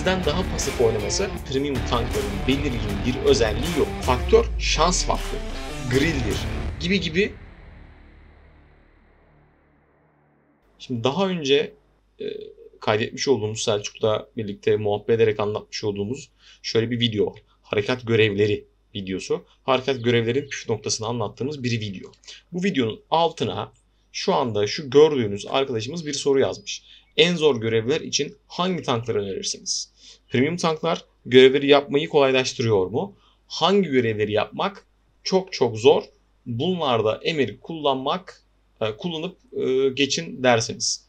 sizden daha pasif oynaması premium tankların belirgin bir özelliği yok. Faktör şans faktörü. Grilldir gibi gibi. Şimdi daha önce e, kaydetmiş olduğumuz Selçuk'la birlikte muhabbet ederek anlatmış olduğumuz şöyle bir video var. Harekat görevleri videosu. Harekat görevlerin püf noktasını anlattığımız bir video. Bu videonun altına şu anda şu gördüğünüz arkadaşımız bir soru yazmış en zor görevler için hangi tankları önerirsiniz? Premium tanklar görevleri yapmayı kolaylaştırıyor mu? Hangi görevleri yapmak çok çok zor? Bunlarda emir kullanmak e, kullanıp e, geçin derseniz.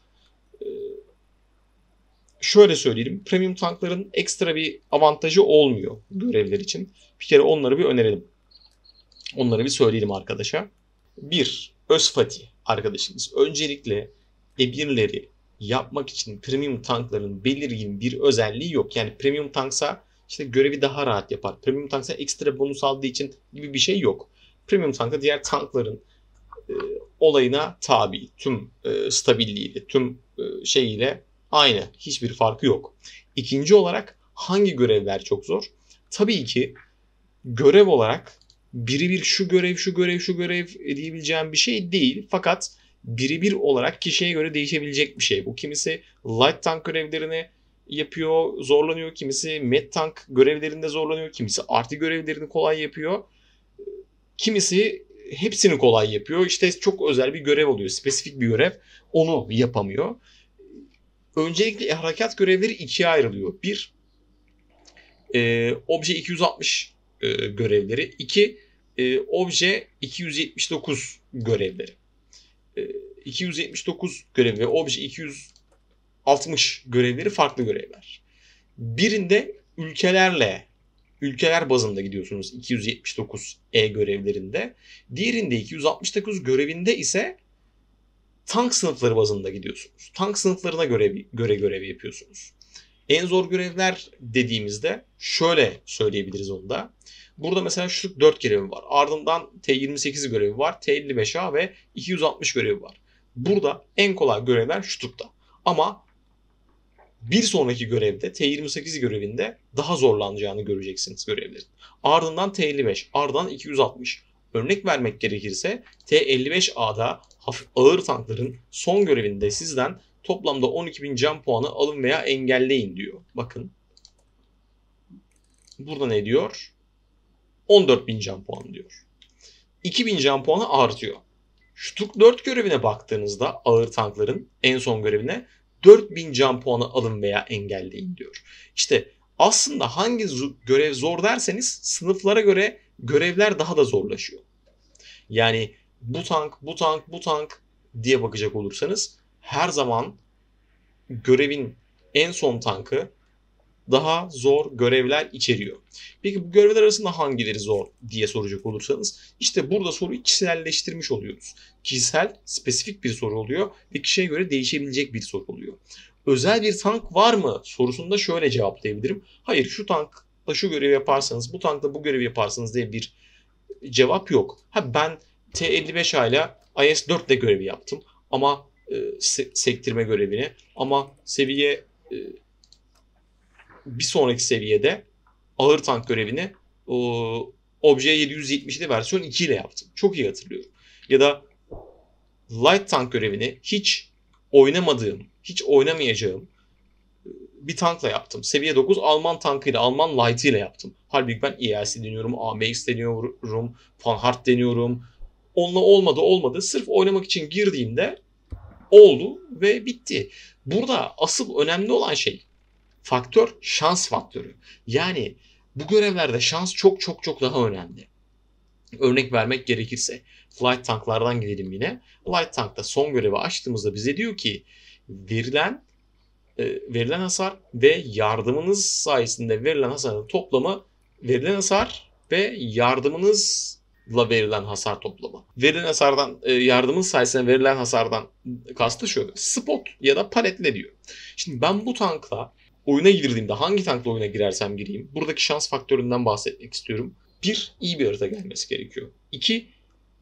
E, şöyle söyleyelim. Premium tankların ekstra bir avantajı olmuyor görevler için. Bir kere onları bir önerelim. Onları bir söyleyelim arkadaşa. Bir Öz Fatih arkadaşımız. Öncelikle emirleri yapmak için premium tankların belirgin bir özelliği yok. Yani premium tanksa işte görevi daha rahat yapar. Premium tanksa ekstra bonus aldığı için gibi bir şey yok. Premium tankta diğer tankların e, olayına tabi. Tüm e, stabilliğiyle, tüm e, şeyiyle aynı. Hiçbir farkı yok. İkinci olarak hangi görevler çok zor? Tabii ki görev olarak biri bir şu görev, şu görev, şu görev e, diyebileceğim bir şey değil. Fakat birebir olarak kişiye göre değişebilecek bir şey. Bu kimisi light tank görevlerini yapıyor, zorlanıyor. Kimisi med tank görevlerinde zorlanıyor. Kimisi arti görevlerini kolay yapıyor. Kimisi hepsini kolay yapıyor. İşte çok özel bir görev oluyor. Spesifik bir görev. Onu yapamıyor. Öncelikle harekat görevleri ikiye ayrılıyor. Bir, e, obje 260 e, görevleri. İki, e, obje 279 görevleri. 279 görev ve obje 260 görevleri farklı görevler. Birinde ülkelerle ülkeler bazında gidiyorsunuz 279 E görevlerinde. Diğerinde 269 görevinde ise tank sınıfları bazında gidiyorsunuz. Tank sınıflarına göre göre görev yapıyorsunuz. En zor görevler dediğimizde şöyle söyleyebiliriz onu da. Burada mesela şu 4 görevi var. Ardından T28 görevi var. T55A ve 260 görevi var. Burada en kolay görevler Stutt'ta. Ama bir sonraki görevde T28 görevinde daha zorlanacağını göreceksiniz görevlerin. Ardından T55, ardından 260. Örnek vermek gerekirse T55A'da ağır tankların son görevinde sizden toplamda 12.000 can puanı alın veya engelleyin diyor. Bakın. Burada ne diyor? 14.000 can puanı diyor. 2000 can puanı artıyor. Stuck 4 görevine baktığınızda ağır tankların en son görevine 4000 can puanı alın veya engelleyin diyor. İşte aslında hangi görev zor derseniz sınıflara göre görevler daha da zorlaşıyor. Yani bu tank, bu tank, bu tank diye bakacak olursanız her zaman görevin en son tankı daha zor görevler içeriyor. Peki bu görevler arasında hangileri zor diye soracak olursanız işte burada soruyu kişiselleştirmiş oluyoruz. Kişisel, spesifik bir soru oluyor ve kişiye göre değişebilecek bir soru oluyor. Özel bir tank var mı sorusunda şöyle cevaplayabilirim. Hayır şu tankla şu görevi yaparsanız, bu tankla bu görevi yaparsanız diye bir cevap yok. Ha ben t 55 ile IS-4 ile görevi yaptım ama e, sektirme görevini ama seviye e, bir sonraki seviyede ağır tank görevini o, Obje 777 versiyon 2 ile yaptım. Çok iyi hatırlıyorum. Ya da Light Tank görevini hiç oynamadığım, hiç oynamayacağım e, bir tankla yaptım. Seviye 9 Alman tankıyla, Alman Light ile yaptım. Halbuki ben ELS deniyorum, AMX deniyorum, Panhard deniyorum. Onunla olmadı olmadı. Sırf oynamak için girdiğimde oldu ve bitti. Burada asıl önemli olan şey faktör şans faktörü. Yani bu görevlerde şans çok çok çok daha önemli. Örnek vermek gerekirse flight tanklardan gidelim yine. Flight tankta son görevi açtığımızda bize diyor ki verilen e, verilen hasar ve yardımınız sayesinde verilen hasarın toplamı verilen hasar ve yardımınızla verilen hasar toplamı. Verilen hasardan e, yardımın sayesinde verilen hasardan kastı şu. Spot ya da paletle diyor. Şimdi ben bu tankla oyuna girdiğimde hangi tankla oyuna girersem gireyim buradaki şans faktöründen bahsetmek istiyorum. Bir, iyi bir harita gelmesi gerekiyor. İki,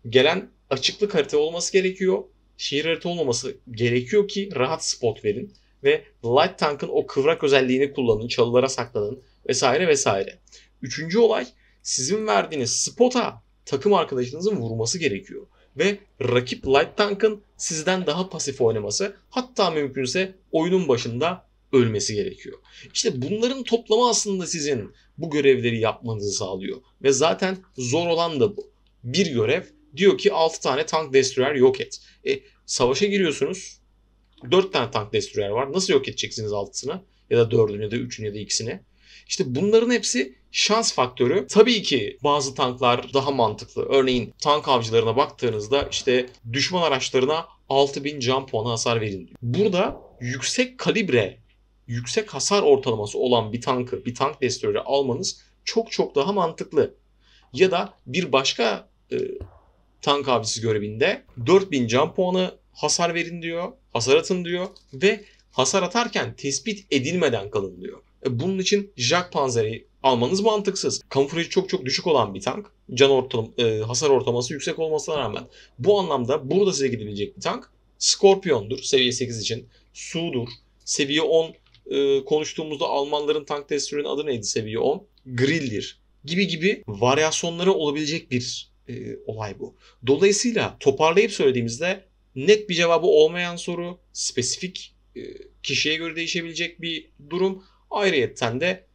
gelen açıklı harita olması gerekiyor. Şehir harita olmaması gerekiyor ki rahat spot verin ve Light Tank'ın o kıvrak özelliğini kullanın, çalılara saklanın vesaire vesaire. Üçüncü olay sizin verdiğiniz spota takım arkadaşınızın vurması gerekiyor. Ve rakip Light Tank'ın sizden daha pasif oynaması hatta mümkünse oyunun başında ölmesi gerekiyor. İşte bunların toplamı aslında sizin bu görevleri yapmanızı sağlıyor. Ve zaten zor olan da bu. Bir görev diyor ki 6 tane tank destroyer yok et. E, savaşa giriyorsunuz. 4 tane tank destroyer var. Nasıl yok edeceksiniz 6'sını? Ya da 4'ünü ya da 3'ünü ya da ikisini? İşte bunların hepsi şans faktörü. Tabii ki bazı tanklar daha mantıklı. Örneğin tank avcılarına baktığınızda işte düşman araçlarına 6000 can puanı hasar verin. Burada yüksek kalibre yüksek hasar ortalaması olan bir tankı, bir tank destroyer'ı almanız çok çok daha mantıklı. Ya da bir başka e, tank abisi görevinde 4000 can puanı hasar verin diyor, hasar atın diyor ve hasar atarken tespit edilmeden kalın diyor. E, bunun için Jack Panzer'i almanız mantıksız. Kamuflajı çok çok düşük olan bir tank. Can ortalam e, hasar ortalaması yüksek olmasına rağmen. Bu anlamda burada size gidebilecek bir tank Scorpion'dur seviye 8 için. Su'dur. Seviye 10 e, konuştuğumuzda Almanların tank testörünün adı neydi seviye 10? Griller gibi gibi varyasyonlara olabilecek bir e, olay bu. Dolayısıyla toparlayıp söylediğimizde net bir cevabı olmayan soru, spesifik e, kişiye göre değişebilecek bir durum. Ayrıyetten de e,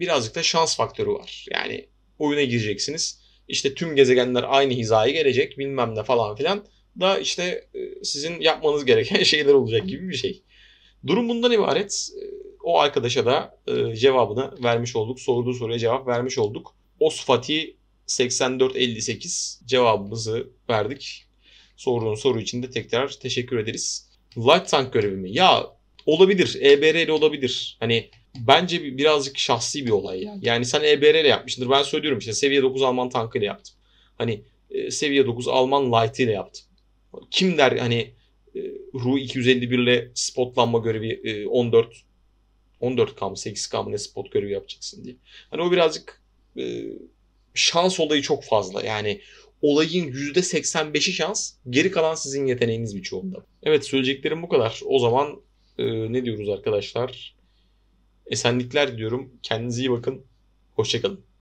birazcık da şans faktörü var. Yani oyuna gireceksiniz. İşte tüm gezegenler aynı hizaya gelecek bilmem ne falan filan da işte e, sizin yapmanız gereken şeyler olacak gibi bir şey. Durum bundan ibaret. Ee, o arkadaşa da e, cevabını vermiş olduk. Sorduğu soruya cevap vermiş olduk. Osfati 8458 cevabımızı verdik. Sorduğun soru için de tekrar teşekkür ederiz. Light Tank görevi mi? Ya olabilir. EBR ile olabilir. Hani bence birazcık şahsi bir olay ya. Yani sen EBR ile yapmışsındır. Ben söylüyorum işte seviye 9 Alman tankı ile yaptım. Hani e, seviye 9 Alman light ile yaptım. Kim der hani e, Ru 251 ile spotlanma görevi 14 14K 8K ne spot görevi yapacaksın diye. Hani o birazcık e, şans olayı çok fazla. Yani olayın %85'i şans. Geri kalan sizin yeteneğiniz birçoğunda. Evet söyleyeceklerim bu kadar. O zaman e, ne diyoruz arkadaşlar? Esenlikler diyorum. Kendinize iyi bakın. Hoşçakalın.